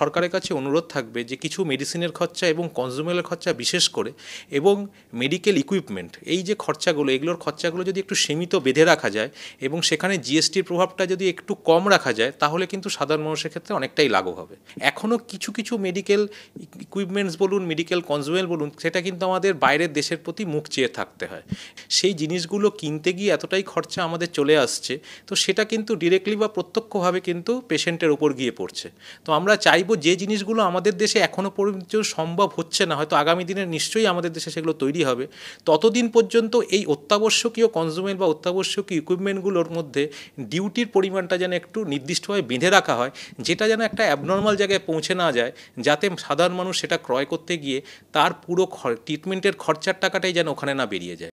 সরকারের কাছে অনুরোধ থাকবে যে কিছু মেডিসিনের খরচা এবং কনজিউমারের খরচা বিশেষ করে এবং মেডিকেল ইকুইপমেন্ট এই যে খরচাগুলো এগুলোর খরচাগুলো যদি একটু সীমিত বেঁধে রাখা যায় এবং সেখানে জিএসটির প্রভাবটা যদি একটু কম রাখা যায় তাহলে কিন্তু সাধারণ মানুষের ক্ষেত্রে অনেকটাই লাঘব হবে এখনও কিছু কিছু মেডিকেল ইকুইপমেন্টস বলুন মেডিকেল কনজিউমার বলুন সেটা কিন্তু আমাদের বাইরের দেশের প্রতি মুখ চেয়ে থাকতে হয় সেই জিনিসগুলো কিনতে গিয়ে এতটাই খরচা আমাদের চলে আসছে তো সেটা কিন্তু ডিরেক্টলি বা প্রত্যক্ষভাবে কিন্তু পেশেন্টের ওপর গিয়ে পড়ছে তো আমরা চাইব চাইবো যে জিনিসগুলো আমাদের দেশে এখনও পর্যন্ত সম্ভব হচ্ছে না হয়তো আগামী দিনে নিশ্চয়ই আমাদের দেশে সেগুলো তৈরি হবে ততদিন পর্যন্ত এই অত্যাবশ্যকীয় কনজিউমেন্ট বা অত্যাবশ্যকীয় ইকুইপমেন্টগুলোর মধ্যে ডিউটির পরিমাণটা যেন একটু নির্দিষ্টভাবে বেঁধে রাখা হয় যেটা যেন একটা অ্যাবনর্মাল জায়গায় পৌঁছে না যায় যাতে সাধারণ মানুষ সেটা ক্রয় করতে গিয়ে তার পুরো ট্রিটমেন্টের খরচার টাকাটাই যেন ওখানে না বেরিয়ে যায়